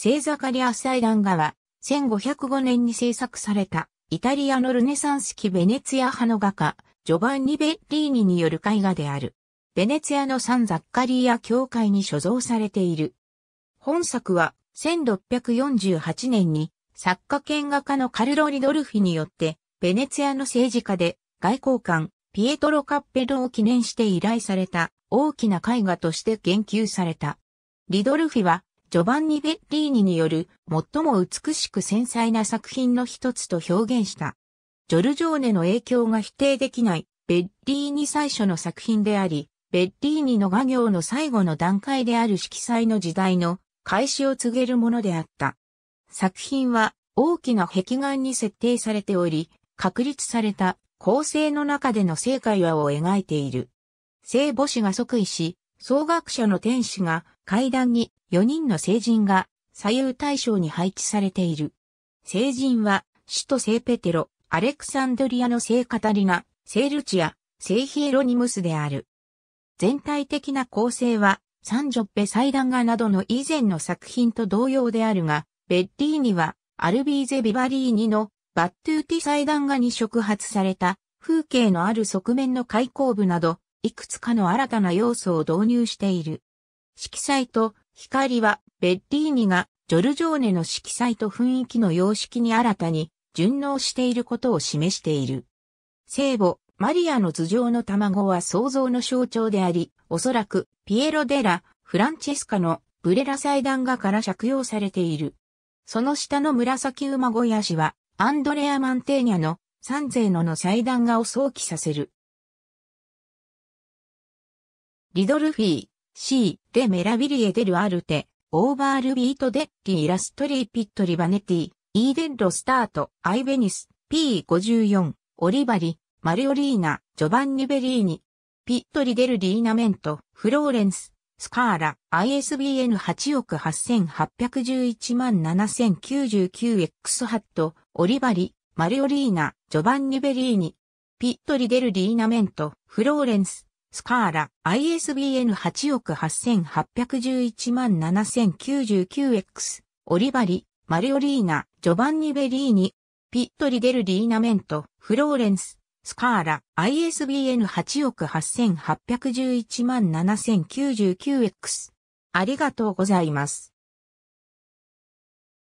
聖ザカリア祭壇画は、1505年に制作された、イタリアのルネサンス期ベネツィア派の画家、ジョバンニ・ベッリーニによる絵画である。ベネツィアのサン・ザッカリア教会に所蔵されている。本作は、1648年に、作家兼画家のカルロ・リドルフィによって、ベネツィアの政治家で、外交官、ピエトロ・カッペロを記念して依頼された、大きな絵画として言及された。リドルフィは、ジョバンニ・ベッリーニによる最も美しく繊細な作品の一つと表現した。ジョルジョーネの影響が否定できないベッリーニ最初の作品であり、ベッリーニの画業の最後の段階である色彩の時代の開始を告げるものであった。作品は大きな壁画に設定されており、確立された構成の中での聖解話を描いている。聖母子が即位し、創学者の天使が階段に4人の聖人が左右対称に配置されている。聖人は、首都聖ペテロ、アレクサンドリアの聖カタリナ、聖ルチア、聖ヒエロニムスである。全体的な構成は、サンジョッペ祭壇画などの以前の作品と同様であるが、ベッリーニは、アルビーゼ・ビバリーニのバットゥーティ祭壇画に触発された風景のある側面の開口部など、いくつかの新たな要素を導入している。色彩と光はベッディーニがジョルジョーネの色彩と雰囲気の様式に新たに順応していることを示している。聖母、マリアの頭上の卵は創造の象徴であり、おそらくピエロ・デラ・フランチェスカのブレラ祭壇画から借用されている。その下の紫馬小屋子は、アンドレア・マンテーニャのサンゼーノの祭壇画を想起させる。リドルフィー。C、でメラビリエデルアルテ、オーバールビートデッキイラストリーピットリバネティ、イーデッドスタート、アイベニス、P54、オリバリ、マリオリーナ、ジョバンニベリーニ、ピットリデルリーナメント、フローレンス、スカーラ、ISBN 8億8811万 7099X ハット、オリバリ、マリオリーナ、ジョバンニベリーニ、ピットリデルリーナメント、フローレンス、スカーラ ISBN 8億8811万 7099X オリバリ、マリオリーナ、ジョバンニ・ベリーニ、ピットリデル・リーナメント、フローレンス、スカーラ ISBN 8億8811万 7099X ありがとうございます。